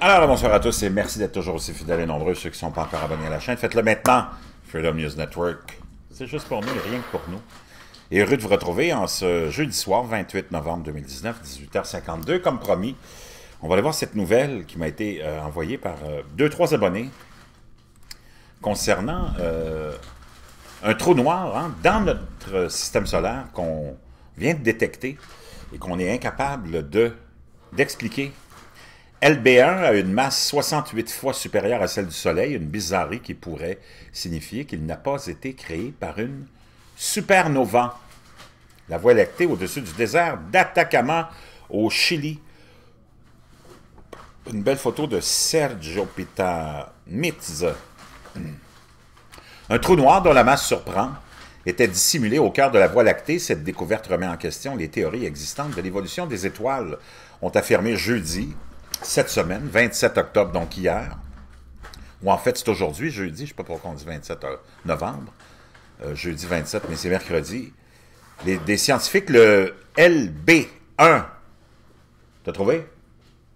Alors, bonsoir à tous et merci d'être toujours aussi fidèles et nombreux. Ceux qui ne sont pas encore abonnés à la chaîne, faites-le maintenant. Freedom News Network. C'est juste pour nous rien que pour nous. Et heureux de vous retrouver en ce jeudi soir, 28 novembre 2019, 18h52, comme promis. On va aller voir cette nouvelle qui m'a été euh, envoyée par euh, deux, trois abonnés concernant euh, un trou noir hein, dans notre système solaire qu'on vient de détecter et qu'on est incapable de d'expliquer LB1 a une masse 68 fois supérieure à celle du Soleil, une bizarrerie qui pourrait signifier qu'il n'a pas été créé par une supernova. La Voie lactée au-dessus du désert d'Atacama au Chili. Une belle photo de Sergio Pita Mitz. Un trou noir dont la masse surprend était dissimulé au cœur de la Voie lactée. Cette découverte remet en question les théories existantes de l'évolution des étoiles, ont affirmé jeudi cette semaine, 27 octobre, donc hier, ou en fait c'est aujourd'hui, jeudi, je ne sais pas pourquoi on dit 27 euh, novembre, euh, jeudi 27, mais c'est mercredi, les, des scientifiques, le LB1, t'as trouvé?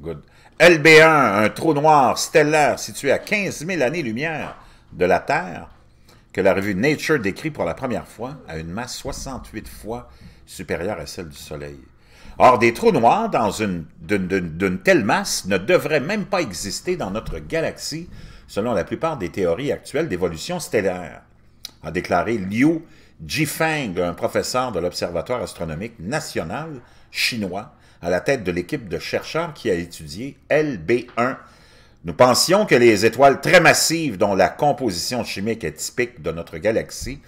Good. LB1, un trou noir stellaire situé à 15 000 années-lumière de la Terre, que la revue Nature décrit pour la première fois à une masse 68 fois supérieure à celle du Soleil. Or, des trous noirs dans d'une, telle masse ne devraient même pas exister dans notre galaxie, selon la plupart des théories actuelles d'évolution stellaire, a déclaré Liu Jifeng, un professeur de l'Observatoire astronomique national chinois, à la tête de l'équipe de chercheurs qui a étudié LB1. Nous pensions que les étoiles très massives dont la composition chimique est typique de notre galaxie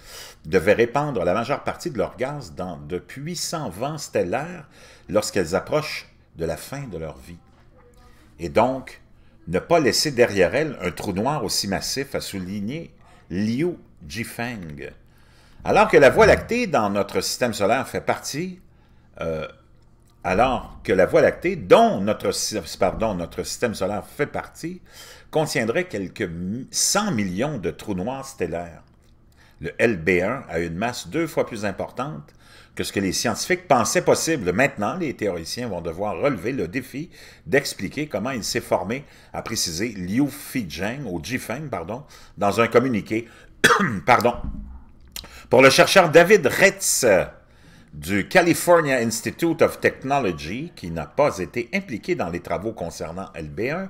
devaient répandre la majeure partie de leur gaz dans de puissants vents stellaires lorsqu'elles approchent de la fin de leur vie. Et donc, ne pas laisser derrière elles un trou noir aussi massif a souligné Liu Jifeng. Alors que la Voie lactée dans notre système solaire fait partie, euh, alors que la Voie lactée, dont notre, pardon, notre système solaire fait partie, contiendrait quelques 100 millions de trous noirs stellaires le LB1, a une masse deux fois plus importante que ce que les scientifiques pensaient possible. Maintenant, les théoriciens vont devoir relever le défi d'expliquer comment il s'est formé, a précisé Liu Fijeng, ou Jifeng, pardon, dans un communiqué. pardon. Pour le chercheur David Retz, du California Institute of Technology, qui n'a pas été impliqué dans les travaux concernant LB1,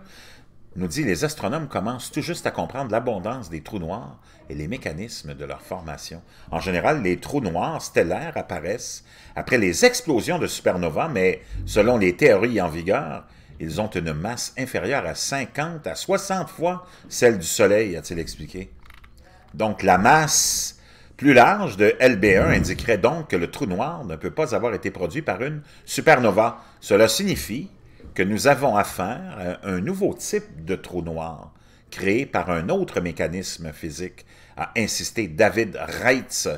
nous dit les astronomes commencent tout juste à comprendre l'abondance des trous noirs et les mécanismes de leur formation. En général, les trous noirs stellaires apparaissent après les explosions de supernovas, mais selon les théories en vigueur, ils ont une masse inférieure à 50 à 60 fois celle du Soleil, a-t-il expliqué. Donc la masse plus large de LB1 indiquerait donc que le trou noir ne peut pas avoir été produit par une supernova. Cela signifie que nous avons affaire à euh, un nouveau type de trou noir créé par un autre mécanisme physique, a insisté David Reitz.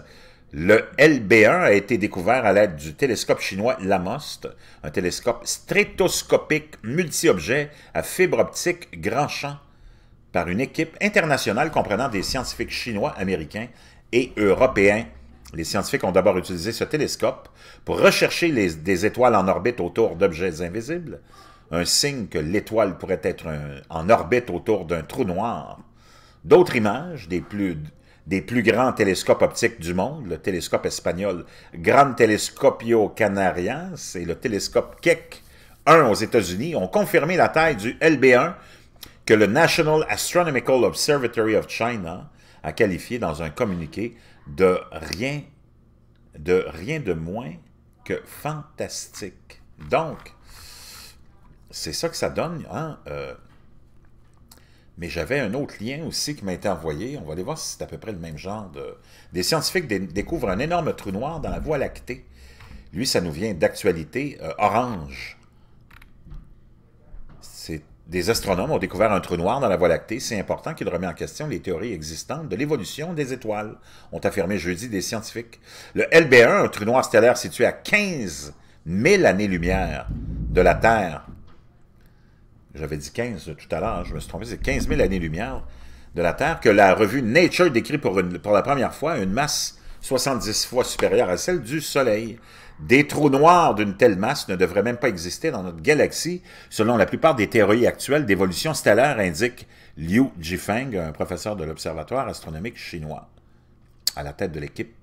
Le LB1 a été découvert à l'aide du télescope chinois LAMOST, un télescope stratoscopique multi-objet à fibre optique grand champ par une équipe internationale comprenant des scientifiques chinois, américains et européens. Les scientifiques ont d'abord utilisé ce télescope pour rechercher des étoiles en orbite autour d'objets invisibles, un signe que l'étoile pourrait être en orbite autour d'un trou noir. D'autres images des plus, des plus grands télescopes optiques du monde, le télescope espagnol Gran Telescopio Canarias et le télescope Keck 1 aux États-Unis, ont confirmé la taille du LB1 que le National Astronomical Observatory of China a qualifié dans un communiqué de rien, de rien de moins que fantastique. Donc, c'est ça que ça donne. Hein? Euh, mais j'avais un autre lien aussi qui m'a été envoyé. On va aller voir si c'est à peu près le même genre. De... Des scientifiques découvrent un énorme trou noir dans la Voie lactée. Lui, ça nous vient d'actualité euh, orange. C'est des astronomes ont découvert un trou noir dans la Voie lactée C'est important qu'il remet en question les théories existantes de l'évolution des étoiles, ont affirmé jeudi des scientifiques. Le LB1, un trou noir stellaire situé à 15 000 années-lumière de la Terre, j'avais dit 15 tout à l'heure, je me suis trompé, c'est 15 000 années-lumière de la Terre, que la revue Nature décrit pour, pour la première fois une masse 70 fois supérieure à celle du Soleil. Des trous noirs d'une telle masse ne devraient même pas exister dans notre galaxie, selon la plupart des théories actuelles d'évolution stellaire, indique Liu Jifeng, un professeur de l'Observatoire astronomique chinois, à la tête de l'équipe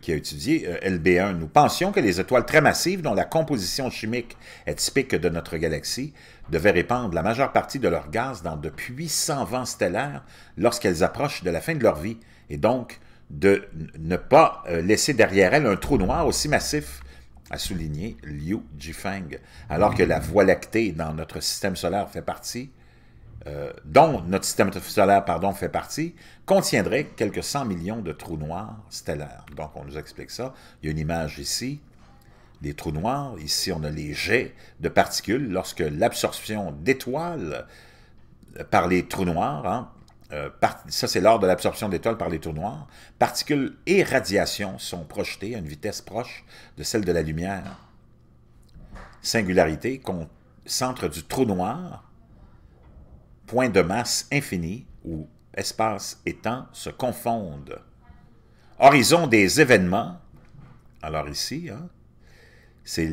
qui a étudié euh, LB1. Nous pensions que les étoiles très massives, dont la composition chimique est typique de notre galaxie, devaient répandre la majeure partie de leur gaz dans de puissants vents stellaires lorsqu'elles approchent de la fin de leur vie, et donc de ne pas euh, laisser derrière elle un trou noir aussi massif, a souligné Liu Jifeng, alors que la Voie lactée dans notre système solaire fait partie, euh, dont notre système solaire pardon, fait partie, contiendrait quelques 100 millions de trous noirs stellaires. Donc, on nous explique ça. Il y a une image ici Les trous noirs. Ici, on a les jets de particules lorsque l'absorption d'étoiles euh, par les trous noirs, hein, euh, ça c'est lors de l'absorption d'étoiles par les trous noirs, particules et radiations sont projetées à une vitesse proche de celle de la lumière. Singularité, centre du trou noir, point de masse infini où espace et temps se confondent. Horizon des événements, alors ici, hein, c'est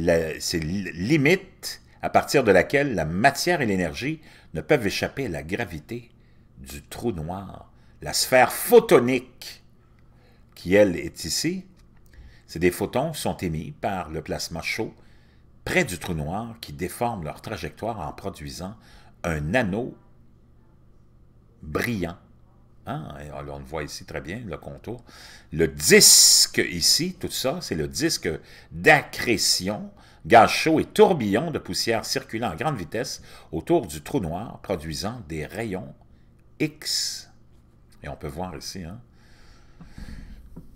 limite à partir de laquelle la matière et l'énergie ne peuvent échapper à la gravité du trou noir, la sphère photonique, qui elle est ici, c'est des photons sont émis par le plasma chaud près du trou noir qui déforme leur trajectoire en produisant un anneau brillant. Ah, on le voit ici très bien, le contour. Le disque ici, tout ça, c'est le disque d'accrétion, gaz chaud et tourbillon de poussière circulant à grande vitesse autour du trou noir, produisant des rayons X. Et on peut voir ici, hein,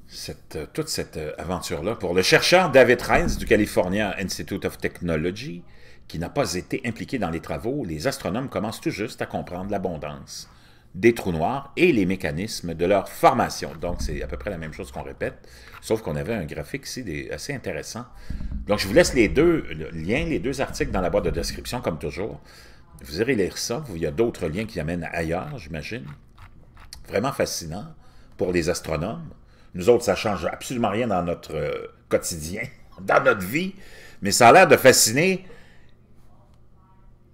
cette, euh, toute cette euh, aventure-là pour le chercheur David Reins du California Institute of Technology, qui n'a pas été impliqué dans les travaux, les astronomes commencent tout juste à comprendre l'abondance des trous noirs et les mécanismes de leur formation. Donc, c'est à peu près la même chose qu'on répète, sauf qu'on avait un graphique ici assez intéressant. Donc, je vous laisse les deux liens, les deux articles dans la boîte de description, comme toujours. Vous irez lire ça. Il y a d'autres liens qui amènent ailleurs, j'imagine. Vraiment fascinant pour les astronomes. Nous autres, ça change absolument rien dans notre euh, quotidien, dans notre vie, mais ça a l'air de fasciner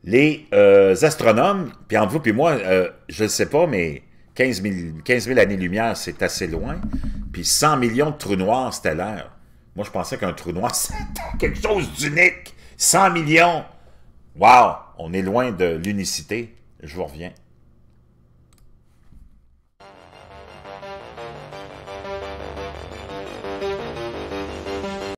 les euh, astronomes. Puis en vous, puis moi, euh, je ne sais pas, mais 15 000, années-lumière, c'est assez loin. Puis 100 millions de trous noirs stellaires. Moi, je pensais qu'un trou noir, c'était quelque chose d'unique. 100 millions! Wow! on est loin de l'unicité. Je vous reviens.